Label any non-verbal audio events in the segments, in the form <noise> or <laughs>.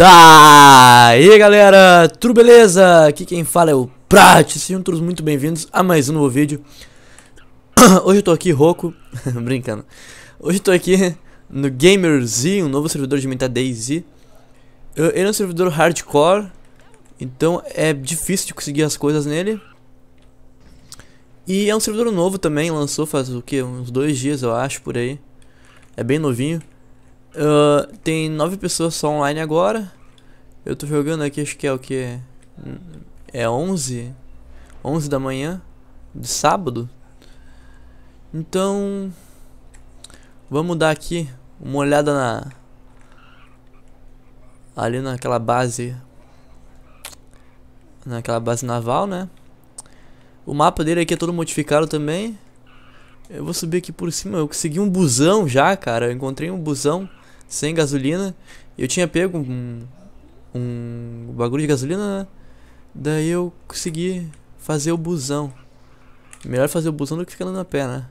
Daí galera, tudo beleza? Aqui quem fala é o Prat, sejam todos muito bem-vindos a mais um novo vídeo <coughs> Hoje eu tô aqui rouco, <laughs> brincando Hoje eu tô aqui no GamerZ, um novo servidor de Minta Daisy Ele é um servidor hardcore, então é difícil de conseguir as coisas nele E é um servidor novo também, lançou faz o que? Uns dois dias eu acho, por aí É bem novinho Uh, tem nove pessoas só online agora. Eu tô jogando aqui, acho que é o que? É 11? 11 da manhã de sábado. Então, vamos dar aqui uma olhada na ali naquela base naquela base naval, né? O mapa dele aqui é todo modificado também. Eu vou subir aqui por cima. Eu consegui um busão já, cara. Eu encontrei um busão sem gasolina. Eu tinha pego um, um bagulho de gasolina, né? Daí eu consegui fazer o busão. Melhor fazer o busão do que ficar andando a pé, né?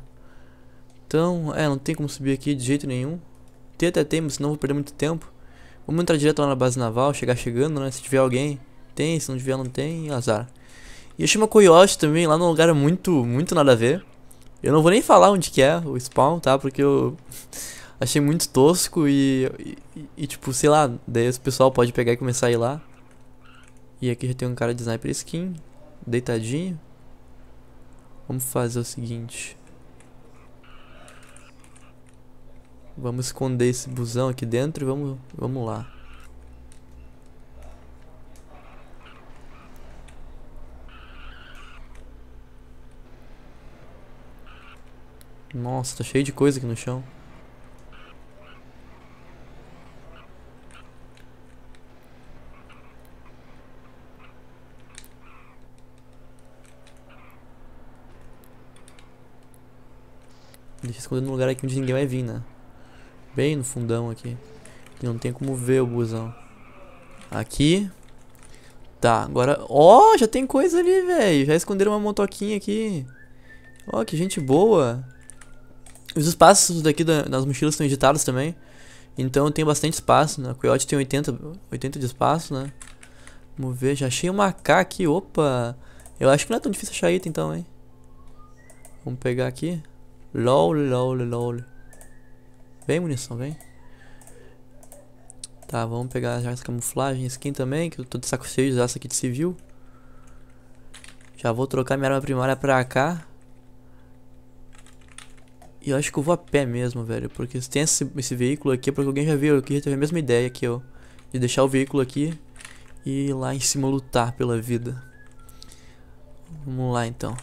Então, é, não tem como subir aqui de jeito nenhum. Tem até tem, mas senão vou perder muito tempo. Vamos entrar direto lá na base naval, chegar chegando, né? Se tiver alguém, tem. Se não tiver, não tem. Azar. E eu chamo Koyoshi também, lá num lugar muito, muito nada a ver. Eu não vou nem falar onde que é o spawn, tá? Porque eu achei muito tosco e, e, e, tipo, sei lá, daí o pessoal pode pegar e começar a ir lá. E aqui já tem um cara de sniper skin, deitadinho. Vamos fazer o seguinte. Vamos esconder esse busão aqui dentro e vamos, vamos lá. Nossa, tá cheio de coisa aqui no chão. Deixa escondido num lugar aqui onde ninguém vai vir, né? Bem no fundão aqui. não tem como ver o busão. Aqui. Tá, agora... Ó, oh, já tem coisa ali, velho. Já esconderam uma motoquinha aqui. Ó, oh, que gente boa. Os espaços daqui da, das mochilas estão editados também. Então tem bastante espaço, né? Coyote tem 80, 80 de espaço, né? Vamos ver, já achei uma K aqui, opa! Eu acho que não é tão difícil achar item então, hein? Vamos pegar aqui. LOL, LOL, LOL. Vem, munição, vem. Tá, vamos pegar já essa camuflagem, skin também, que eu tô de saco cheio de usar essa aqui de civil. Já vou trocar minha arma primária pra cá. E eu acho que eu vou a pé mesmo, velho. Porque se tem esse, esse veículo aqui, é porque alguém já viu aqui, já teve a mesma ideia aqui, ó. De deixar o veículo aqui e ir lá em cima lutar pela vida. Vamos lá então.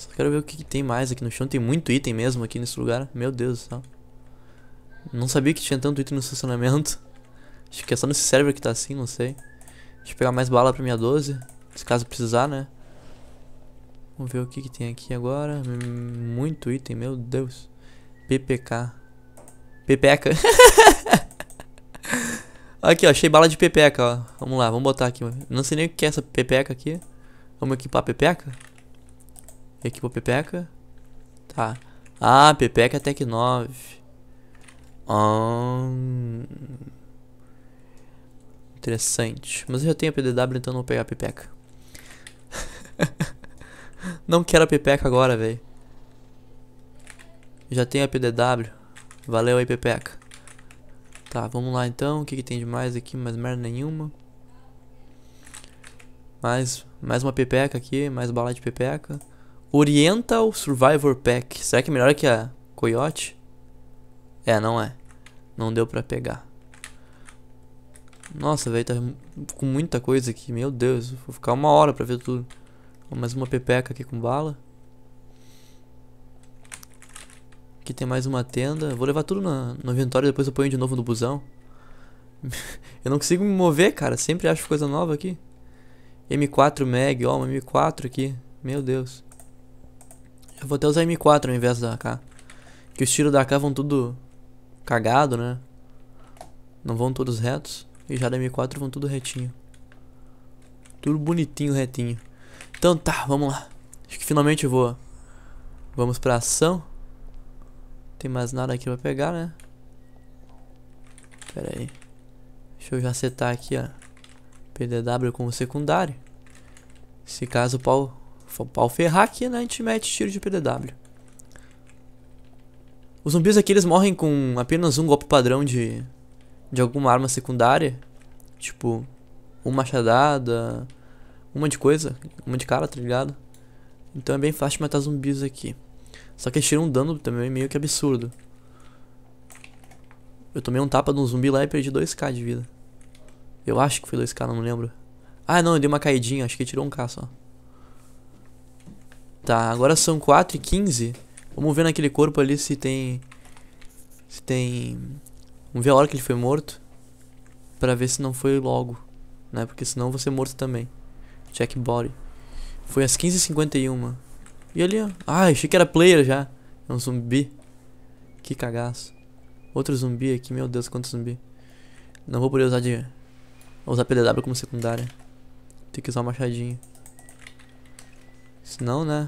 Só quero ver o que, que, tem mais aqui no chão. Tem muito item mesmo aqui nesse lugar. Meu Deus do céu. Não sabia que tinha tanto item no estacionamento. <laughs> Acho que é só nesse server que tá assim, não sei. Deixa eu pegar mais bala pra minha 12. Se caso precisar, né? Vamos ver o que, que tem aqui agora. Hum, muito item, meu Deus. PPK. Pepeca. <laughs> aqui, ó. Achei bala de pepeca, ó. Vamos lá, vamos botar aqui. Não sei nem o que é essa pepeca aqui. Vamos equipar a pepeca? equipe Pepeca. Tá. Ah, Pepeca é Tec 9. Hum... Interessante. Mas eu já tenho a PDW, então não vou pegar a Pepeca. <laughs> não quero a Pepeca agora, velho. Já tenho a PDW. Valeu aí, Pepeca. Tá, vamos lá então. O que, que tem de mais aqui? Mais merda nenhuma. Mais, mais uma pepeca aqui, mais bala de pepeca. Oriental Survivor Pack. Será que é melhor que a Coyote? É, não é. Não deu pra pegar. Nossa, velho, tá com muita coisa aqui. Meu Deus, vou ficar uma hora pra ver tudo. Mais uma pepeca aqui com bala. Aqui tem mais uma tenda. Vou levar tudo na, no inventório e depois eu ponho de novo no busão. <laughs> eu não consigo me mover, cara. Sempre acho coisa nova aqui. M4 Mag, ó, uma M4 aqui. Meu Deus. Eu vou até usar M4 ao invés da AK. Que os tiros da AK vão tudo cagado, né? Não vão todos retos. E já da M4 vão tudo retinho. Tudo bonitinho, retinho. Então tá, vamos lá. Acho que finalmente eu vou. Vamos pra ação. Tem mais nada aqui pra pegar, né? Pera aí. Deixa eu já setar aqui, ó. PDW como secundário. Se caso o pau pau ferrar aqui, né? A gente mete tiro de PDW. Os zumbis aqui eles morrem com apenas um golpe padrão de, de alguma arma secundária. Tipo, uma machadada, uma de coisa, uma de cara, tá ligado? Então é bem fácil de matar zumbis aqui. Só que eles tiram um dano também meio que absurdo. Eu tomei um tapa de um zumbi lá e perdi 2k de vida. Eu acho que foi 2k, não lembro. Ah, não, eu dei uma caidinha, acho que tirou um k só. Tá, agora são 4 e 15. Vamos ver naquele corpo ali se tem... Se tem... Vamos ver a hora que ele foi morto. Pra ver se não foi logo. Né? Porque senão você ser morto também. Check body. Foi às 15h51. E ali, ó. Ah, achei que era player já. É um zumbi. Que cagaço. Outro zumbi aqui. Meu Deus, quanto zumbi. Não vou poder usar de... Vou usar PDW como secundária. Tem que usar o machadinho. Senão, né?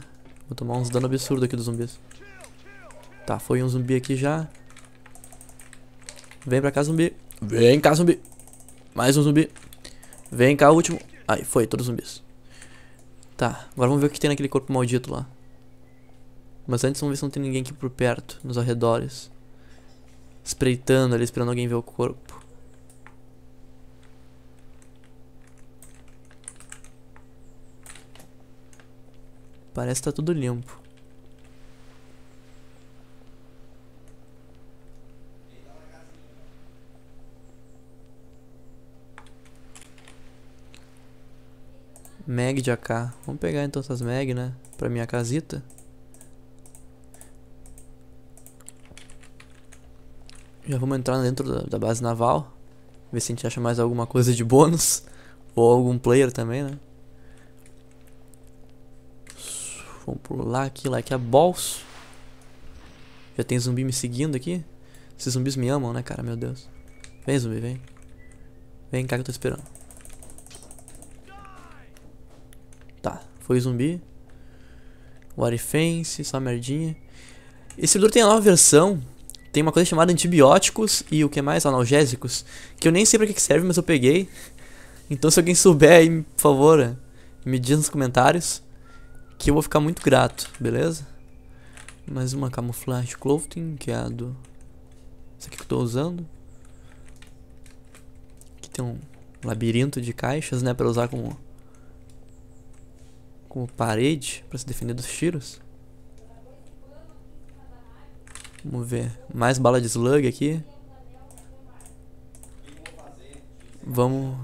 Vou tomar uns dano absurdo aqui dos zumbis. Tá, foi um zumbi aqui já. Vem pra cá, zumbi. Vem cá, zumbi. Mais um zumbi. Vem cá, último. Aí, foi, todos zumbis. Tá, agora vamos ver o que tem naquele corpo maldito lá. Mas antes vamos ver se não tem ninguém aqui por perto, nos arredores. Espreitando ali, esperando alguém ver o corpo. Parece que tá tudo limpo. Mag de AK. Vamos pegar então essas mag, né? Pra minha casita. Já vamos entrar dentro da, da base naval. Ver se a gente acha mais alguma coisa de bônus. Ou algum player também, né? Vamos pular aqui, like a balls. Já tem zumbi me seguindo aqui. Esses zumbis me amam, né, cara? Meu Deus. Vem, zumbi, vem. Vem cá que eu tô esperando. Tá, foi zumbi. Warifense, só merdinha. Esse livro tem a nova versão. Tem uma coisa chamada antibióticos e o que é mais? Analgésicos. Que eu nem sei pra que serve, mas eu peguei. Então se alguém souber aí, por favor, me diz nos comentários que eu vou ficar muito grato, beleza? Mais uma camuflagem clothing, que é a do... Essa aqui que eu tô usando. Aqui tem um labirinto de caixas, né, pra usar como... Como parede, pra se defender dos tiros. Vamos ver. Mais bala de slug aqui. Vamos...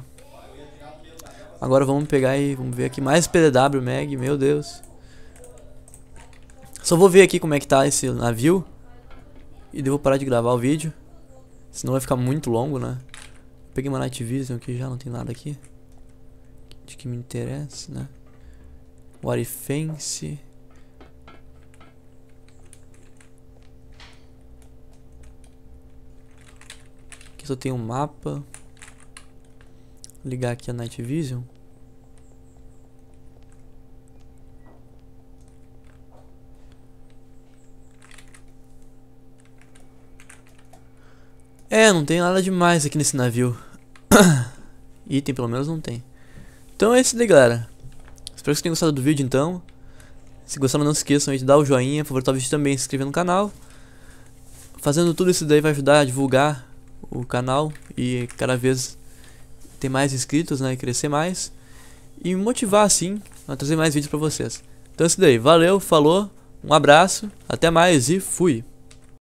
Agora vamos pegar e vamos ver aqui mais PDW Mag, meu Deus. Só vou ver aqui como é que tá esse navio. E devo parar de gravar o vídeo. Senão vai ficar muito longo, né? Peguei uma Night Vision aqui já, não tem nada aqui. De que me interessa, né? Warifense. Aqui só tem um mapa. Vou ligar aqui a Night Vision. É, não tem nada demais aqui nesse navio. <coughs> Item pelo menos não tem. Então é isso aí, galera. Espero que vocês tenham gostado do vídeo, então. Se gostaram, não se esqueçam de dar o joinha, favoritar o vídeo também, se inscrever no canal. Fazendo tudo isso daí vai ajudar a divulgar o canal e cada vez ter mais inscritos, né, e crescer mais. E motivar, assim, a trazer mais vídeos pra vocês. Então é isso daí. Valeu, falou, um abraço, até mais e fui!